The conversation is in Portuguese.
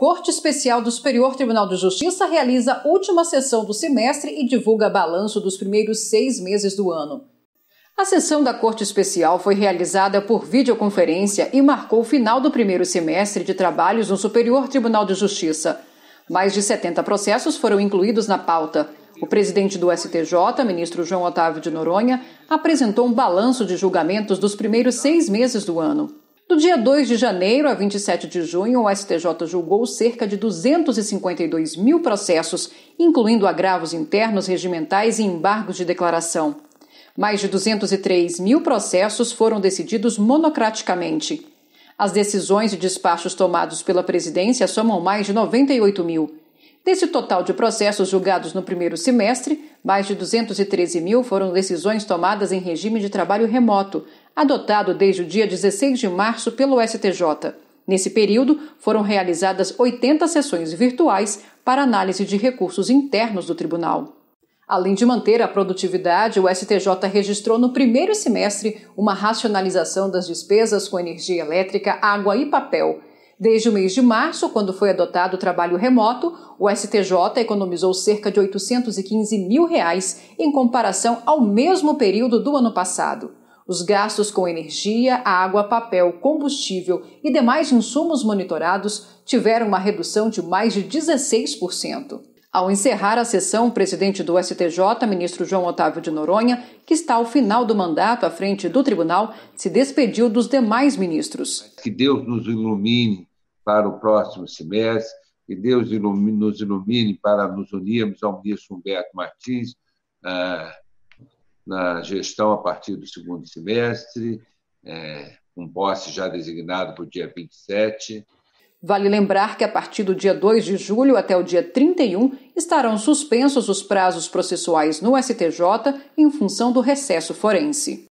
Corte Especial do Superior Tribunal de Justiça realiza última sessão do semestre e divulga balanço dos primeiros seis meses do ano. A sessão da Corte Especial foi realizada por videoconferência e marcou o final do primeiro semestre de trabalhos no Superior Tribunal de Justiça. Mais de 70 processos foram incluídos na pauta. O presidente do STJ, ministro João Otávio de Noronha, apresentou um balanço de julgamentos dos primeiros seis meses do ano. Do dia 2 de janeiro a 27 de junho, o STJ julgou cerca de 252 mil processos, incluindo agravos internos regimentais e embargos de declaração. Mais de 203 mil processos foram decididos monocraticamente. As decisões e despachos tomados pela presidência somam mais de 98 mil. Desse total de processos julgados no primeiro semestre, mais de 213 mil foram decisões tomadas em regime de trabalho remoto, adotado desde o dia 16 de março pelo STJ. Nesse período, foram realizadas 80 sessões virtuais para análise de recursos internos do tribunal. Além de manter a produtividade, o STJ registrou no primeiro semestre uma racionalização das despesas com energia elétrica, água e papel Desde o mês de março, quando foi adotado o trabalho remoto, o STJ economizou cerca de 815 mil reais em comparação ao mesmo período do ano passado. Os gastos com energia, água, papel, combustível e demais insumos monitorados tiveram uma redução de mais de 16%. Ao encerrar a sessão, o presidente do STJ, ministro João Otávio de Noronha, que está ao final do mandato à frente do tribunal, se despediu dos demais ministros. Que Deus nos ilumine para o próximo semestre, que Deus ilumine, nos ilumine para nos unirmos ao ministro Humberto Martins na gestão a partir do segundo semestre, eh, com posse já designado para o dia 27. Vale lembrar que a partir do dia 2 de julho até o dia 31 estarão suspensos os prazos processuais no STJ em função do recesso forense.